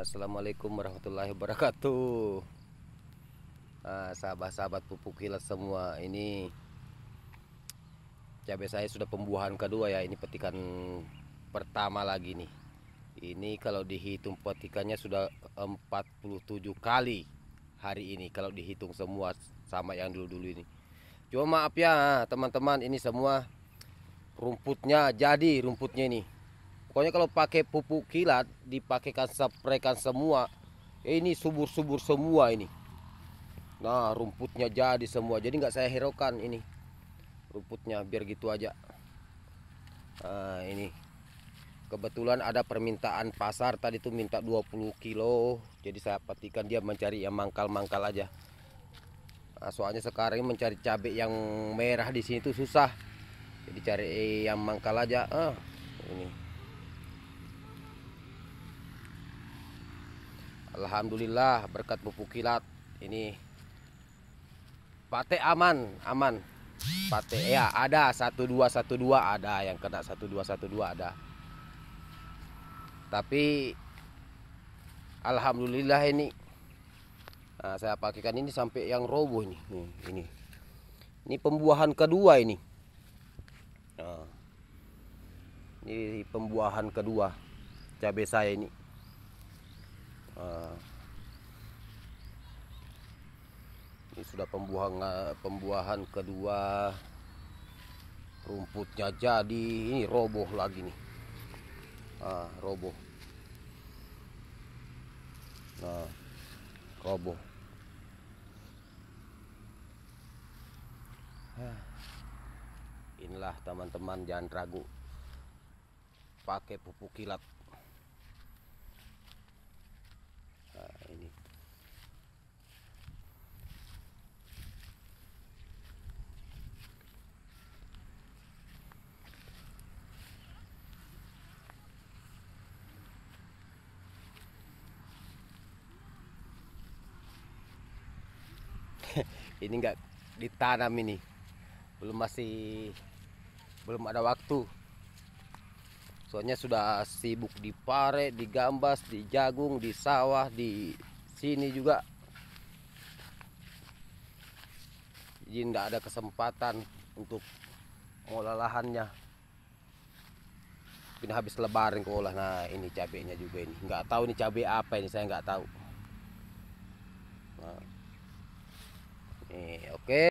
Assalamualaikum warahmatullahi wabarakatuh ah, Sahabat-sahabat pupuk kilat semua Ini Cabai saya sudah pembuahan kedua ya Ini petikan pertama lagi nih Ini kalau dihitung petikannya sudah 47 kali Hari ini kalau dihitung semua Sama yang dulu-dulu ini Cuma maaf ya teman-teman Ini semua rumputnya jadi rumputnya ini pokoknya kalau pakai pupuk kilat dipakaikan spraykan semua ini subur-subur semua ini nah rumputnya jadi semua jadi nggak saya herokan ini rumputnya biar gitu aja nah ini kebetulan ada permintaan pasar tadi tuh minta 20 kilo jadi saya petikan dia mencari yang mangkal-mangkal aja nah, soalnya sekarang mencari cabai yang merah di sini tuh susah jadi cari yang mangkal aja ah ini Alhamdulillah berkat pupuk kilat ini pate aman aman pate ya ada satu satu dua dua ada yang kena satu satu dua dua ada tapi Alhamdulillah ini nah, saya pakaikan ini sampai yang roboh ini ini ini, ini pembuahan kedua ini nah, ini pembuahan kedua cabai saya ini Eh, ini sudah pembuahan eh, pembuahan kedua rumputnya jadi ini roboh lagi nih ah roboh nah roboh ah. inilah teman-teman jangan ragu pakai pupuk kilat ini nggak ditanam ini belum masih belum ada waktu soalnya sudah sibuk di pare di gambas di jagung di sawah di sini juga jadi nggak ada kesempatan untuk ngolah lahannya ini habis lebaran ke olah nah ini cabenya juga ini nggak tahu ini cabai apa ini saya nggak tahu nah. Nih, Oke. Okay.